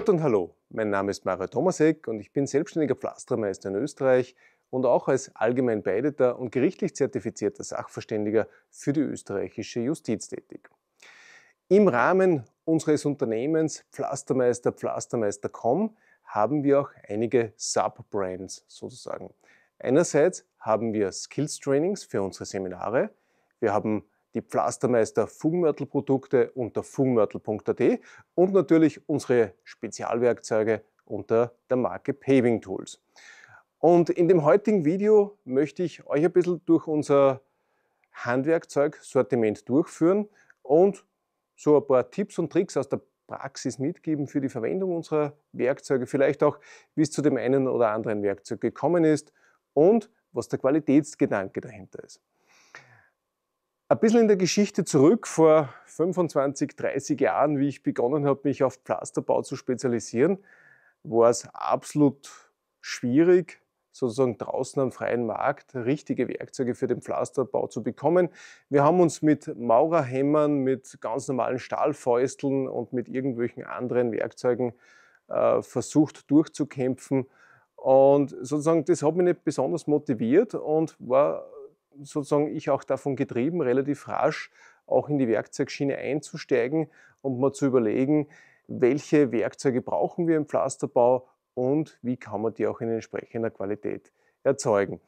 Gott und hallo, mein Name ist Mario Tomasek und ich bin selbstständiger Pflastermeister in Österreich und auch als allgemein beideter und gerichtlich zertifizierter Sachverständiger für die österreichische Justiz tätig. Im Rahmen unseres Unternehmens Pflastermeister Pflastermeister.com haben wir auch einige Subbrands sozusagen. Einerseits haben wir Skills Trainings für unsere Seminare, wir haben die Pflastermeister Fungmörtelprodukte unter fungmörtel.at und natürlich unsere Spezialwerkzeuge unter der Marke Paving Tools. Und in dem heutigen Video möchte ich euch ein bisschen durch unser Handwerkzeugsortiment durchführen und so ein paar Tipps und Tricks aus der Praxis mitgeben für die Verwendung unserer Werkzeuge, vielleicht auch, wie es zu dem einen oder anderen Werkzeug gekommen ist und was der Qualitätsgedanke dahinter ist. Ein bisschen in der Geschichte zurück, vor 25, 30 Jahren, wie ich begonnen habe, mich auf Pflasterbau zu spezialisieren, war es absolut schwierig, sozusagen draußen am freien Markt richtige Werkzeuge für den Pflasterbau zu bekommen. Wir haben uns mit Maurerhämmern, mit ganz normalen Stahlfäusteln und mit irgendwelchen anderen Werkzeugen äh, versucht durchzukämpfen. Und sozusagen, das hat mich nicht besonders motiviert und war sozusagen ich auch davon getrieben, relativ rasch auch in die Werkzeugschiene einzusteigen und mal zu überlegen, welche Werkzeuge brauchen wir im Pflasterbau und wie kann man die auch in entsprechender Qualität erzeugen.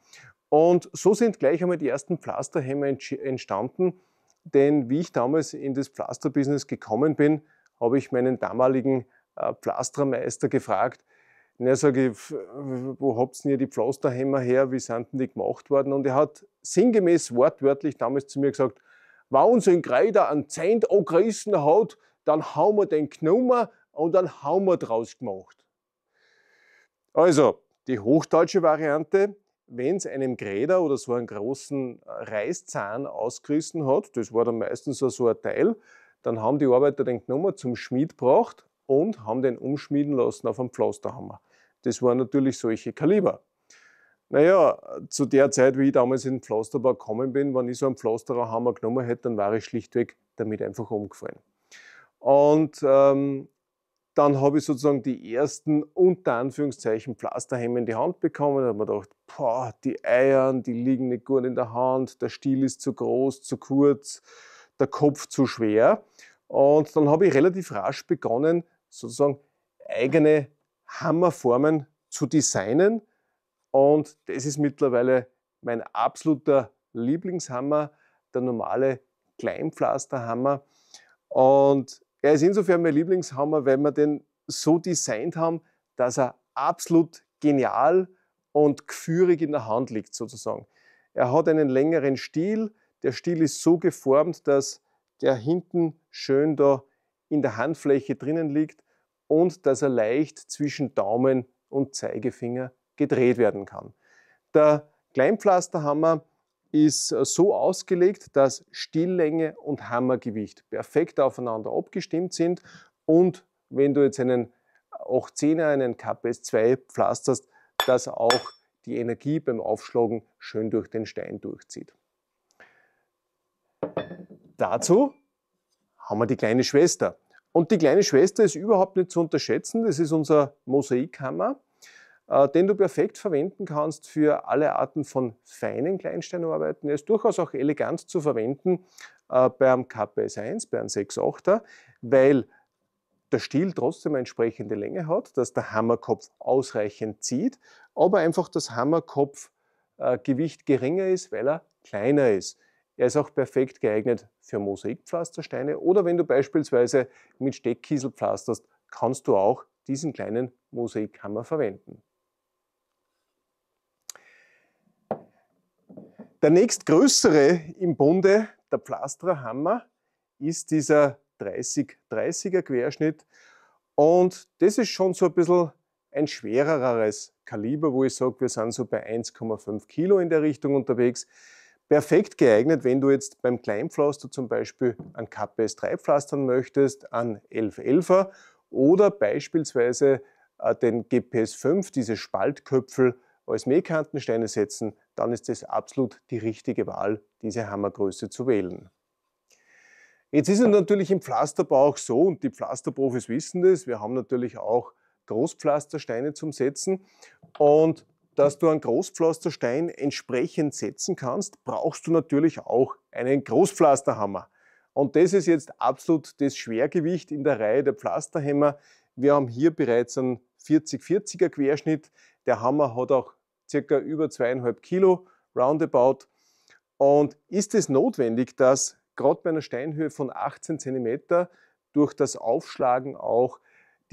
Und so sind gleich einmal die ersten Pflasterhämmer entstanden, denn wie ich damals in das Pflasterbusiness gekommen bin, habe ich meinen damaligen äh, Pflastermeister gefragt, und dann sage ich, wo habt ihr die Pflasterhämmer her, wie sind denn die gemacht worden? Und er hat sinngemäß wortwörtlich damals zu mir gesagt, wenn uns ein Kreider einen Zehnt angerissen hat, dann haben wir den Knummer und dann haben wir draus gemacht. Also, die hochdeutsche Variante, wenn es einem Gräder oder so einen großen Reißzahn ausgerissen hat, das war dann meistens so ein Teil, dann haben die Arbeiter den Knummer zum Schmied gebracht und haben den umschmieden lassen auf einen Pflasterhammer. Das waren natürlich solche Kaliber. Naja, zu der Zeit, wie ich damals in den Pflasterbau gekommen bin, wenn ich so einen Pflastererhammer genommen hätte, dann wäre ich schlichtweg damit einfach umgefallen. Und ähm, dann habe ich sozusagen die ersten unter Anführungszeichen Pflasterhemme in die Hand bekommen. Da habe mir gedacht, boah, die Eiern, die liegen nicht gut in der Hand, der Stiel ist zu groß, zu kurz, der Kopf zu schwer. Und dann habe ich relativ rasch begonnen, sozusagen eigene Hammerformen zu designen. Und das ist mittlerweile mein absoluter Lieblingshammer, der normale Kleinpflasterhammer. Und er ist insofern mein Lieblingshammer, weil wir den so designt haben, dass er absolut genial und geführig in der Hand liegt sozusagen. Er hat einen längeren Stiel. Der Stiel ist so geformt, dass der hinten schön da in der Handfläche drinnen liegt und dass er leicht zwischen Daumen und Zeigefinger gedreht werden kann. Der Kleinpflasterhammer ist so ausgelegt, dass Stilllänge und Hammergewicht perfekt aufeinander abgestimmt sind und wenn du jetzt einen 810er, einen KPS2 pflasterst, dass auch die Energie beim Aufschlagen schön durch den Stein durchzieht. Dazu haben wir die kleine Schwester. Und die kleine Schwester ist überhaupt nicht zu unterschätzen. Das ist unser Mosaikhammer, äh, den du perfekt verwenden kannst für alle Arten von feinen Kleinsteinarbeiten. Er ist durchaus auch elegant zu verwenden äh, beim KPS 1, beim 6,8er, weil der Stiel trotzdem eine entsprechende Länge hat, dass der Hammerkopf ausreichend zieht, aber einfach das Hammerkopfgewicht äh, geringer ist, weil er kleiner ist. Er ist auch perfekt geeignet für Mosaikpflastersteine oder wenn du beispielsweise mit Steckkiesel pflasterst, kannst du auch diesen kleinen Mosaikhammer verwenden. Der nächstgrößere im Bunde, der Pflastererhammer, ist dieser 30-30er Querschnitt. Und das ist schon so ein bisschen ein schwereres Kaliber, wo ich sage, wir sind so bei 1,5 Kilo in der Richtung unterwegs perfekt geeignet, wenn du jetzt beim Kleinpflaster zum Beispiel an KPS 3 pflastern möchtest, an 1111er oder beispielsweise äh, den GPS 5, diese Spaltköpfel als Mähkantensteine setzen, dann ist es absolut die richtige Wahl, diese Hammergröße zu wählen. Jetzt ist es natürlich im Pflasterbau auch so, und die Pflasterprofis wissen das, wir haben natürlich auch Großpflastersteine zum Setzen und dass du einen Großpflasterstein entsprechend setzen kannst, brauchst du natürlich auch einen Großpflasterhammer. Und das ist jetzt absolut das Schwergewicht in der Reihe der Pflasterhämmer. Wir haben hier bereits einen 40-40er Querschnitt. Der Hammer hat auch circa über zweieinhalb Kilo roundabout. Und ist es notwendig, dass gerade bei einer Steinhöhe von 18 cm durch das Aufschlagen auch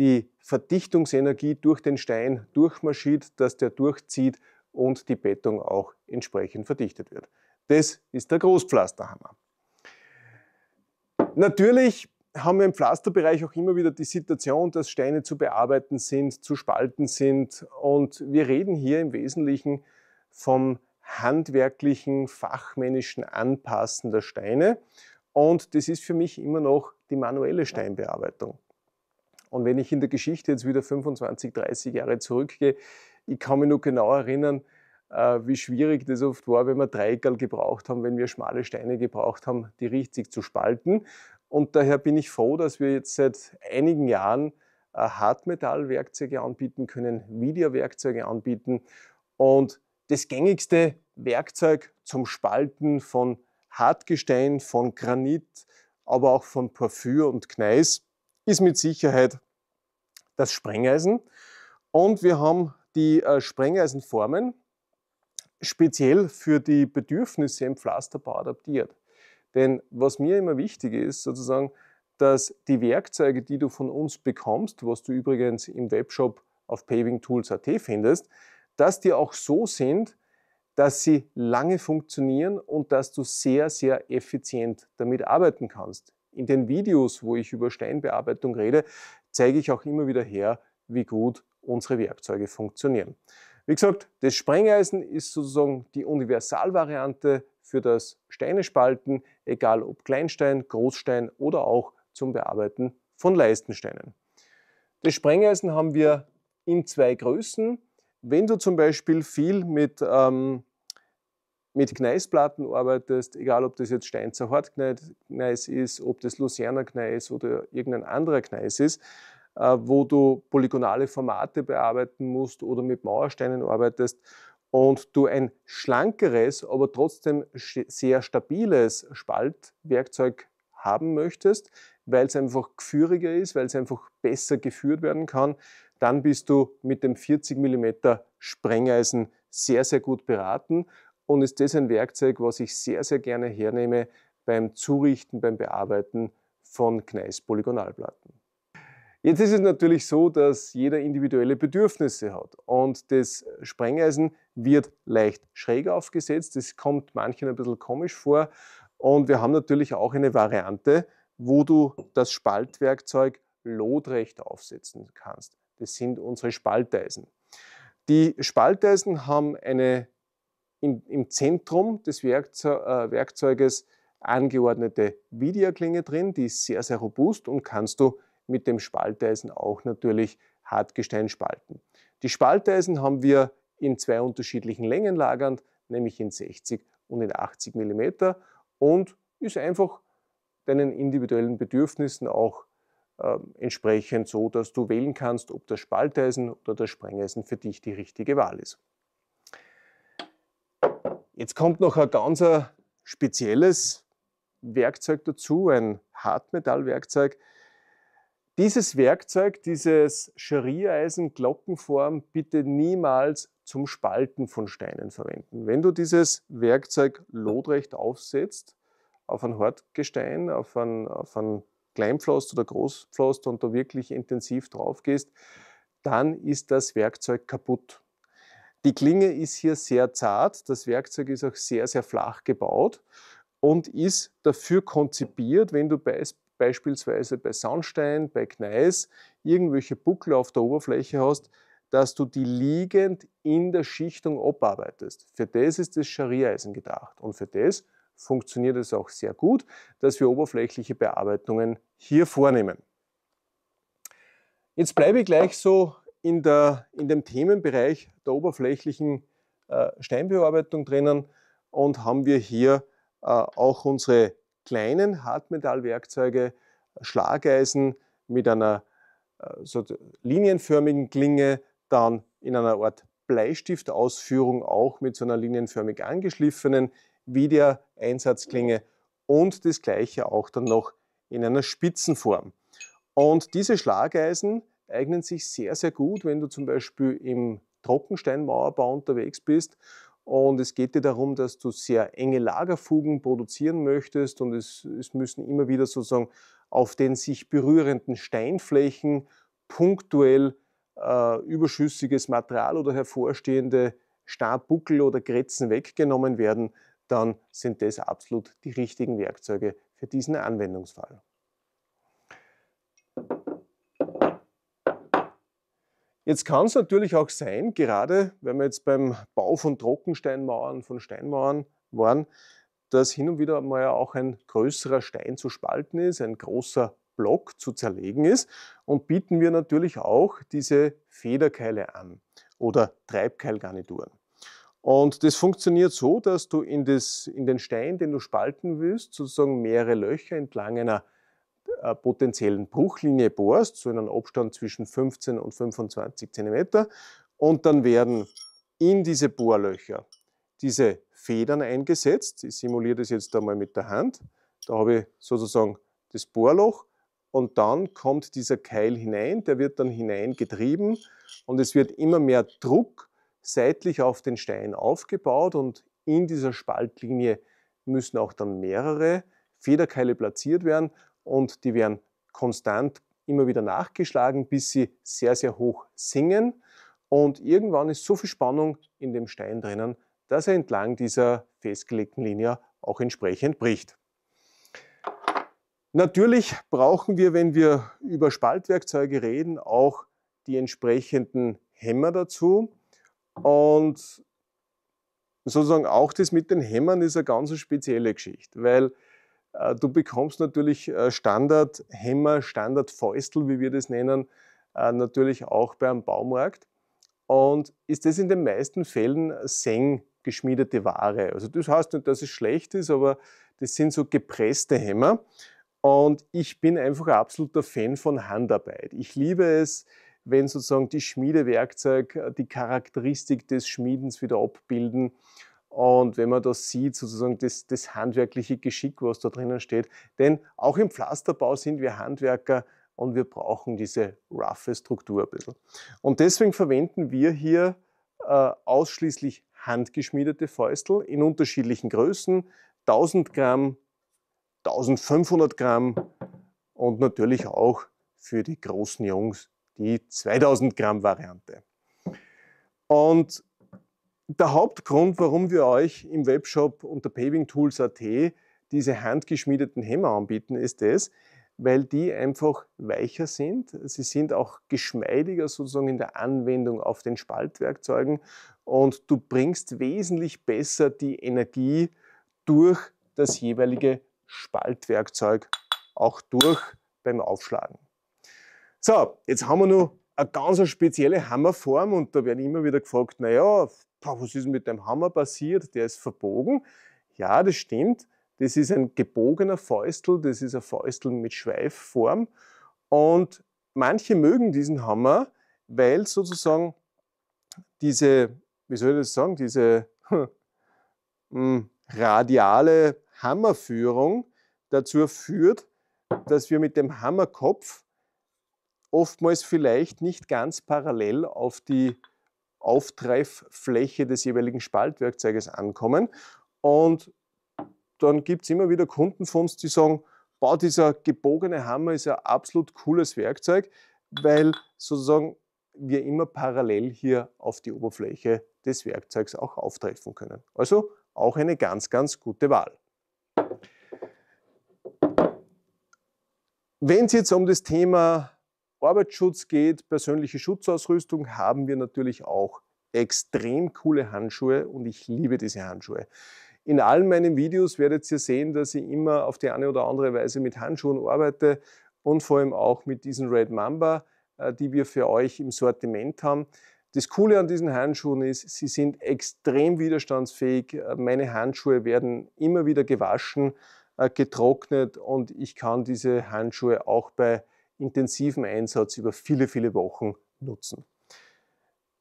die Verdichtungsenergie durch den Stein durchmarschiert, dass der durchzieht und die Bettung auch entsprechend verdichtet wird. Das ist der Großpflasterhammer. Natürlich haben wir im Pflasterbereich auch immer wieder die Situation, dass Steine zu bearbeiten sind, zu spalten sind. Und wir reden hier im Wesentlichen vom handwerklichen, fachmännischen Anpassen der Steine. Und das ist für mich immer noch die manuelle Steinbearbeitung. Und wenn ich in der Geschichte jetzt wieder 25, 30 Jahre zurückgehe, ich kann mich nur genau erinnern, äh, wie schwierig das oft war, wenn wir Dreieckerl gebraucht haben, wenn wir schmale Steine gebraucht haben, die richtig zu spalten. Und daher bin ich froh, dass wir jetzt seit einigen Jahren äh, Hartmetallwerkzeuge anbieten können, Videowerkzeuge anbieten. Und das gängigste Werkzeug zum Spalten von Hartgestein, von Granit, aber auch von Porphyr und Gneis ist mit Sicherheit das Sprengeisen. Und wir haben die äh, Sprengeisenformen speziell für die Bedürfnisse im Pflasterbau adaptiert. Denn was mir immer wichtig ist, sozusagen, dass die Werkzeuge, die du von uns bekommst, was du übrigens im Webshop auf pavingtools.at findest, dass die auch so sind, dass sie lange funktionieren und dass du sehr, sehr effizient damit arbeiten kannst. In den Videos, wo ich über Steinbearbeitung rede, zeige ich auch immer wieder her, wie gut unsere Werkzeuge funktionieren. Wie gesagt, das Sprengeisen ist sozusagen die Universalvariante für das Steinespalten, egal ob Kleinstein, Großstein oder auch zum Bearbeiten von Leistensteinen. Das Sprengeisen haben wir in zwei Größen. Wenn du zum Beispiel viel mit ähm, mit Gneisplatten arbeitest, egal ob das jetzt Steinzer Hartgneis ist, ob das Luzerner Gneis oder irgendein anderer Gneis ist, äh, wo du polygonale Formate bearbeiten musst oder mit Mauersteinen arbeitest und du ein schlankeres, aber trotzdem sehr stabiles Spaltwerkzeug haben möchtest, weil es einfach geführiger ist, weil es einfach besser geführt werden kann, dann bist du mit dem 40 mm Sprengeisen sehr, sehr gut beraten und ist das ein Werkzeug, was ich sehr, sehr gerne hernehme beim Zurichten, beim Bearbeiten von Gneis-Polygonalplatten. Jetzt ist es natürlich so, dass jeder individuelle Bedürfnisse hat und das Sprengeisen wird leicht schräg aufgesetzt. Das kommt manchen ein bisschen komisch vor und wir haben natürlich auch eine Variante, wo du das Spaltwerkzeug lotrecht aufsetzen kannst. Das sind unsere Spalteisen. Die Spalteisen haben eine im, im Zentrum des Werkzeug, äh, Werkzeuges angeordnete Videoklinge drin, die ist sehr, sehr robust und kannst du mit dem Spalteisen auch natürlich Hartgestein spalten. Die Spalteisen haben wir in zwei unterschiedlichen Längen lagernd, nämlich in 60 und in 80 mm und ist einfach deinen individuellen Bedürfnissen auch äh, entsprechend so, dass du wählen kannst, ob das Spalteisen oder das Sprengeisen für dich die richtige Wahl ist. Jetzt kommt noch ein ganz spezielles Werkzeug dazu, ein Hartmetallwerkzeug. Dieses Werkzeug, dieses Schariereisen Glockenform, bitte niemals zum Spalten von Steinen verwenden. Wenn du dieses Werkzeug lotrecht aufsetzt, auf ein Hartgestein, auf ein, auf ein Kleinpflaster oder Großpflaster und da wirklich intensiv drauf gehst, dann ist das Werkzeug kaputt. Die Klinge ist hier sehr zart, das Werkzeug ist auch sehr, sehr flach gebaut und ist dafür konzipiert, wenn du bei, beispielsweise bei Sandstein, bei Gneis irgendwelche Buckel auf der Oberfläche hast, dass du die liegend in der Schichtung abarbeitest. Für das ist das Scharia-Eisen gedacht und für das funktioniert es auch sehr gut, dass wir oberflächliche Bearbeitungen hier vornehmen. Jetzt bleibe ich gleich so in, der, in dem Themenbereich der oberflächlichen äh, Steinbearbeitung drinnen und haben wir hier äh, auch unsere kleinen Hartmetallwerkzeuge, Schlageisen mit einer äh, so linienförmigen Klinge, dann in einer Art Bleistiftausführung auch mit so einer linienförmig angeschliffenen Wiedereinsatzklinge und das gleiche auch dann noch in einer Spitzenform. Und diese Schlageisen eignen sich sehr, sehr gut, wenn du zum Beispiel im Trockensteinmauerbau unterwegs bist und es geht dir darum, dass du sehr enge Lagerfugen produzieren möchtest und es, es müssen immer wieder sozusagen auf den sich berührenden Steinflächen punktuell äh, überschüssiges Material oder hervorstehende Starbuckel oder Grätzen weggenommen werden, dann sind das absolut die richtigen Werkzeuge für diesen Anwendungsfall. Jetzt kann es natürlich auch sein, gerade wenn wir jetzt beim Bau von Trockensteinmauern, von Steinmauern waren, dass hin und wieder mal auch ein größerer Stein zu spalten ist, ein großer Block zu zerlegen ist und bieten wir natürlich auch diese Federkeile an oder Treibkeilgarnituren. Und das funktioniert so, dass du in, das, in den Stein, den du spalten willst, sozusagen mehrere Löcher entlang einer äh, potenziellen Bruchlinie bohrst, so in einem Abstand zwischen 15 und 25 cm, und dann werden in diese Bohrlöcher diese Federn eingesetzt. Ich simuliere das jetzt einmal mit der Hand. Da habe ich sozusagen das Bohrloch und dann kommt dieser Keil hinein, der wird dann hineingetrieben und es wird immer mehr Druck seitlich auf den Stein aufgebaut und in dieser Spaltlinie müssen auch dann mehrere Federkeile platziert werden und die werden konstant immer wieder nachgeschlagen, bis sie sehr, sehr hoch singen. Und irgendwann ist so viel Spannung in dem Stein drinnen, dass er entlang dieser festgelegten Linie auch entsprechend bricht. Natürlich brauchen wir, wenn wir über Spaltwerkzeuge reden, auch die entsprechenden Hämmer dazu. Und sozusagen auch das mit den Hämmern ist eine ganz spezielle Geschichte, weil äh, du bekommst natürlich äh, Standardhämmer, Standardfäustel, wie wir das nennen, äh, natürlich auch beim Baumarkt. Und ist das in den meisten Fällen seng geschmiedete Ware. Also das heißt nicht, dass es schlecht ist, aber das sind so gepresste Hämmer. Und ich bin einfach ein absoluter Fan von Handarbeit. Ich liebe es, wenn sozusagen die Schmiedewerkzeug die Charakteristik des Schmiedens wieder abbilden. Und wenn man das sieht, sozusagen das, das handwerkliche Geschick, was da drinnen steht. Denn auch im Pflasterbau sind wir Handwerker und wir brauchen diese roughe Struktur ein bisschen. Und deswegen verwenden wir hier äh, ausschließlich handgeschmiedete Fäustel in unterschiedlichen Größen. 1000 Gramm, 1500 Gramm und natürlich auch für die großen Jungs die 2000 Gramm Variante. Und der Hauptgrund, warum wir euch im Webshop unter pavingtools.at diese handgeschmiedeten Hämmer anbieten, ist das, weil die einfach weicher sind. Sie sind auch geschmeidiger sozusagen in der Anwendung auf den Spaltwerkzeugen und du bringst wesentlich besser die Energie durch das jeweilige Spaltwerkzeug auch durch beim Aufschlagen. So, jetzt haben wir noch eine ganz spezielle Hammerform und da werden immer wieder gefragt, naja, was ist mit dem Hammer passiert? Der ist verbogen. Ja, das stimmt. Das ist ein gebogener Fäustel, das ist ein Fäustel mit Schweifform. Und manche mögen diesen Hammer, weil sozusagen diese, wie soll ich das sagen, diese hm, radiale Hammerführung dazu führt, dass wir mit dem Hammerkopf oftmals vielleicht nicht ganz parallel auf die Auftreiffläche des jeweiligen Spaltwerkzeuges ankommen. Und dann gibt es immer wieder Kunden von uns, die sagen, boah, dieser gebogene Hammer ist ein absolut cooles Werkzeug, weil sozusagen wir immer parallel hier auf die Oberfläche des Werkzeugs auch auftreffen können. Also auch eine ganz, ganz gute Wahl. Wenn es jetzt um das Thema Arbeitsschutz geht, persönliche Schutzausrüstung, haben wir natürlich auch extrem coole Handschuhe und ich liebe diese Handschuhe. In allen meinen Videos werdet ihr sehen, dass ich immer auf die eine oder andere Weise mit Handschuhen arbeite und vor allem auch mit diesen Red Mamba, äh, die wir für euch im Sortiment haben. Das Coole an diesen Handschuhen ist, sie sind extrem widerstandsfähig. Äh, meine Handschuhe werden immer wieder gewaschen, äh, getrocknet und ich kann diese Handschuhe auch bei intensiven Einsatz über viele, viele Wochen nutzen.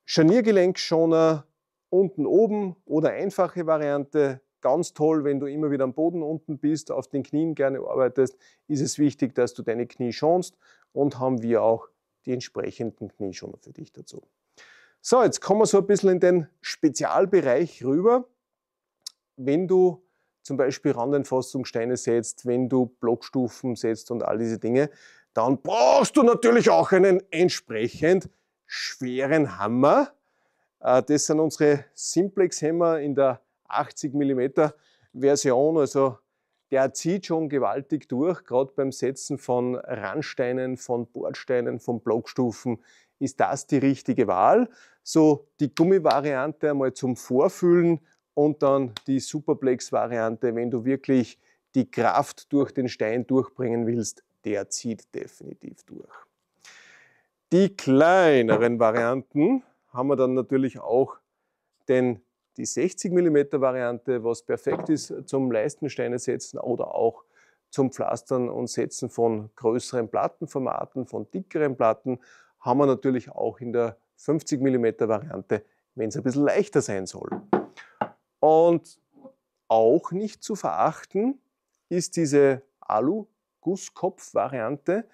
Scharniergelenkschoner unten oben oder einfache Variante. Ganz toll, wenn du immer wieder am Boden unten bist, auf den Knien gerne arbeitest, ist es wichtig, dass du deine Knie schonst und haben wir auch die entsprechenden Knieschoner für dich dazu. So, jetzt kommen wir so ein bisschen in den Spezialbereich rüber. Wenn du zum Beispiel Randenfassungssteine setzt, wenn du Blockstufen setzt und all diese Dinge, dann brauchst du natürlich auch einen entsprechend schweren Hammer. Äh, das sind unsere Simplex-Hämmer in der 80 mm Version. Also der zieht schon gewaltig durch, gerade beim Setzen von Randsteinen, von Bordsteinen, von Blockstufen ist das die richtige Wahl. So die Gummivariante einmal zum Vorfühlen und dann die Superplex-Variante, wenn du wirklich die Kraft durch den Stein durchbringen willst der zieht definitiv durch. Die kleineren Varianten haben wir dann natürlich auch denn die 60 mm Variante, was perfekt ist zum Leistensteine setzen oder auch zum Pflastern und Setzen von größeren Plattenformaten, von dickeren Platten, haben wir natürlich auch in der 50 mm Variante, wenn es ein bisschen leichter sein soll. Und auch nicht zu verachten ist diese Alu Gusskopf-Variante.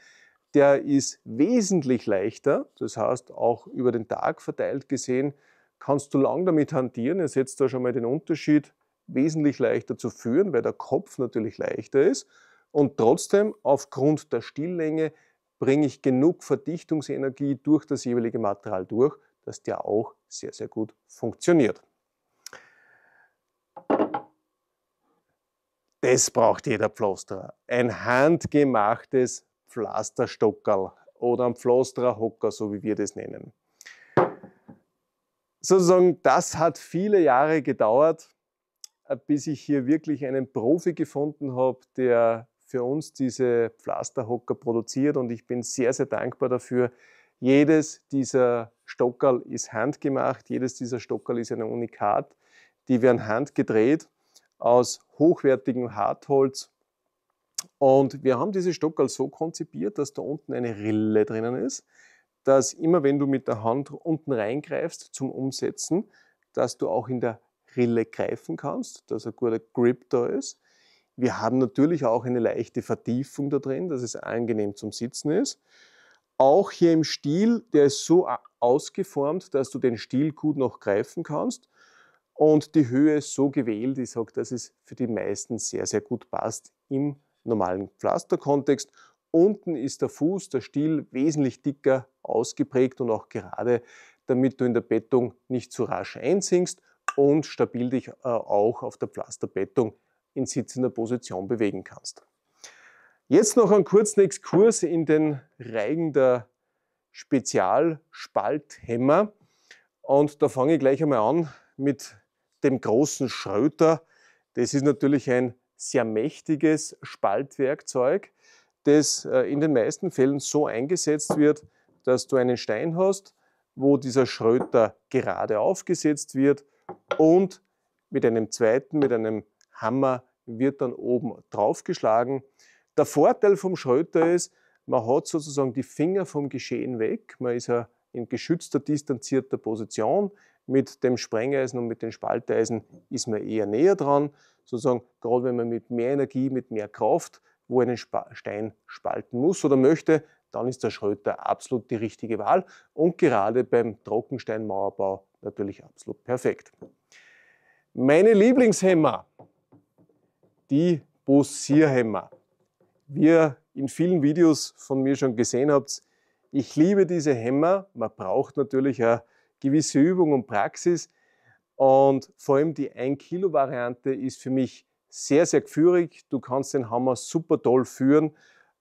Der ist wesentlich leichter, das heißt auch über den Tag verteilt gesehen, kannst du lang damit hantieren. Ihr seht da schon mal den Unterschied, wesentlich leichter zu führen, weil der Kopf natürlich leichter ist. Und trotzdem, aufgrund der Stilllänge, bringe ich genug Verdichtungsenergie durch das jeweilige Material durch, dass der auch sehr, sehr gut funktioniert. Das braucht jeder Pflasterer. Ein handgemachtes Pflasterstockerl oder ein Pflastererhocker, so wie wir das nennen. Sozusagen, das hat viele Jahre gedauert, äh, bis ich hier wirklich einen Profi gefunden habe, der für uns diese Pflasterhocker produziert und ich bin sehr, sehr dankbar dafür. Jedes dieser Stockerl ist handgemacht, jedes dieser Stockerl ist ein Unikat, die werden handgedreht aus hochwertigem Hartholz. Und wir haben diese Stockerl so konzipiert, dass da unten eine Rille drinnen ist, dass immer wenn du mit der Hand unten reingreifst zum Umsetzen, dass du auch in der Rille greifen kannst, dass ein guter Grip da ist. Wir haben natürlich auch eine leichte Vertiefung da drin, dass es angenehm zum Sitzen ist. Auch hier im Stiel, der ist so ausgeformt, dass du den Stiel gut noch greifen kannst und die Höhe so gewählt, ich sage, dass es für die meisten sehr, sehr gut passt im normalen Pflasterkontext. Unten ist der Fuß, der Stiel wesentlich dicker ausgeprägt und auch gerade, damit du in der Bettung nicht zu rasch einsinkst und stabil dich äh, auch auf der Pflasterbettung in sitzender Position bewegen kannst. Jetzt noch einen kurzen Exkurs in den Reigen der Spezialspalthämmer. Und da fange ich gleich einmal an mit dem großen Schröter. Das ist natürlich ein sehr mächtiges Spaltwerkzeug, das äh, in den meisten Fällen so eingesetzt wird, dass du einen Stein hast, wo dieser Schröter gerade aufgesetzt wird und mit einem zweiten, mit einem Hammer wird dann oben draufgeschlagen. Der Vorteil vom Schröter ist, man hat sozusagen die Finger vom Geschehen weg, man ist ja in geschützter, distanzierter Position, mit dem Sprengeisen und mit den Spalteisen ist man eher näher dran. Sozusagen, gerade wenn man mit mehr Energie, mit mehr Kraft, wo einen Sp Stein spalten muss oder möchte, dann ist der Schröter absolut die richtige Wahl und gerade beim Trockensteinmauerbau natürlich absolut perfekt. Meine Lieblingshämmer, die Bossierhämmer. Wie ihr in vielen Videos von mir schon gesehen habt, ich liebe diese Hämmer. Man braucht natürlich auch gewisse Übung und Praxis. Und vor allem die 1-Kilo-Variante ist für mich sehr, sehr geführig. Du kannst den Hammer super toll führen.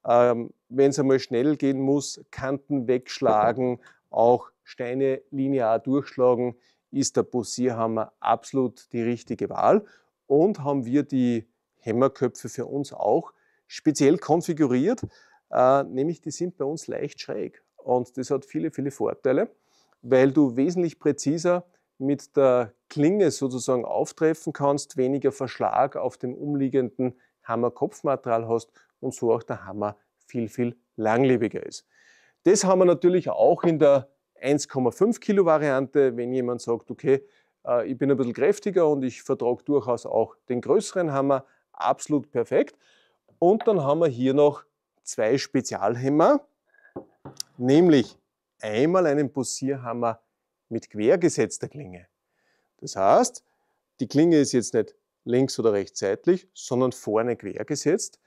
Ähm, Wenn es einmal schnell gehen muss, Kanten wegschlagen, auch Steine linear durchschlagen, ist der Posierhammer absolut die richtige Wahl. Und haben wir die Hämmerköpfe für uns auch speziell konfiguriert, äh, nämlich die sind bei uns leicht schräg. Und das hat viele, viele Vorteile weil du wesentlich präziser mit der Klinge sozusagen auftreffen kannst, weniger Verschlag auf dem umliegenden Hammerkopfmaterial hast und so auch der Hammer viel, viel langlebiger ist. Das haben wir natürlich auch in der 1,5 Kilo Variante, wenn jemand sagt, okay, äh, ich bin ein bisschen kräftiger und ich vertrage durchaus auch den größeren Hammer, absolut perfekt. Und dann haben wir hier noch zwei Spezialhämmer, nämlich einmal einen Posierhammer mit quergesetzter Klinge. Das heißt, die Klinge ist jetzt nicht links oder rechts seitlich, sondern vorne quergesetzt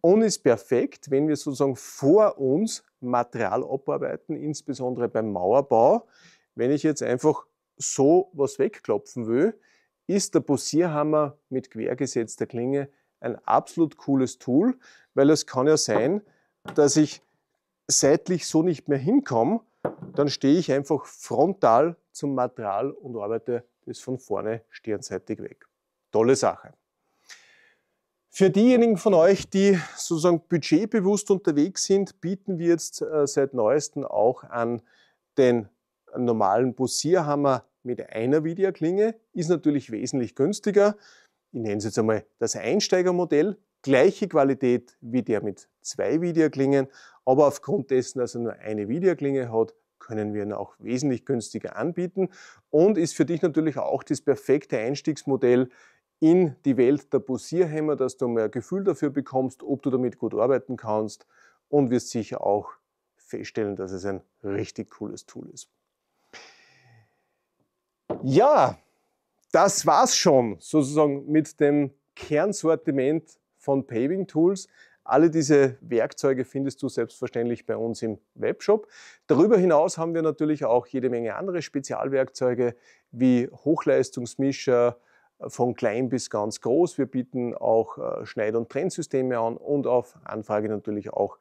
und ist perfekt, wenn wir sozusagen vor uns Material abarbeiten, insbesondere beim Mauerbau. Wenn ich jetzt einfach so was wegklopfen will, ist der Posierhammer mit quergesetzter Klinge ein absolut cooles Tool, weil es kann ja sein, dass ich seitlich so nicht mehr hinkomme dann stehe ich einfach frontal zum Material und arbeite das von vorne sternseitig weg. Tolle Sache. Für diejenigen von euch, die sozusagen budgetbewusst unterwegs sind, bieten wir jetzt äh, seit neuestem auch an den normalen Posierhammer mit einer Videoklinge. Ist natürlich wesentlich günstiger. Ich nenne es jetzt einmal das Einsteigermodell. Gleiche Qualität wie der mit zwei Videoklingen, aber aufgrund dessen, dass er nur eine Videoklinge hat, können wir ihn auch wesentlich günstiger anbieten und ist für dich natürlich auch das perfekte Einstiegsmodell in die Welt der Posierhämmer, dass du mehr Gefühl dafür bekommst, ob du damit gut arbeiten kannst und wirst sicher auch feststellen, dass es ein richtig cooles Tool ist. Ja, das war's schon sozusagen mit dem Kernsortiment von Paving Tools. Alle diese Werkzeuge findest du selbstverständlich bei uns im Webshop. Darüber hinaus haben wir natürlich auch jede Menge andere Spezialwerkzeuge wie Hochleistungsmischer, äh, von klein bis ganz groß. Wir bieten auch äh, Schneid- und Trennsysteme an und auf Anfrage natürlich auch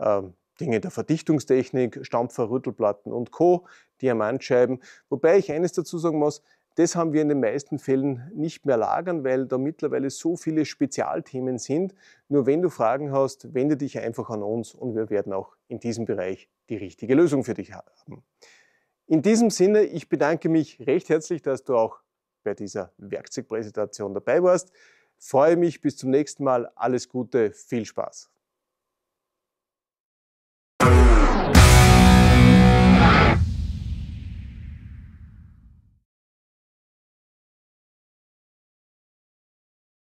ähm, Dinge der Verdichtungstechnik, Stampfer, Rüttelplatten und Co., Diamantscheiben. Wobei ich eines dazu sagen muss, das haben wir in den meisten Fällen nicht mehr lagern, weil da mittlerweile so viele Spezialthemen sind. Nur wenn du Fragen hast, wende dich einfach an uns und wir werden auch in diesem Bereich die richtige Lösung für dich haben. In diesem Sinne, ich bedanke mich recht herzlich, dass du auch bei dieser Werkzeugpräsentation dabei warst. Freue mich, bis zum nächsten Mal. Alles Gute, viel Spaß.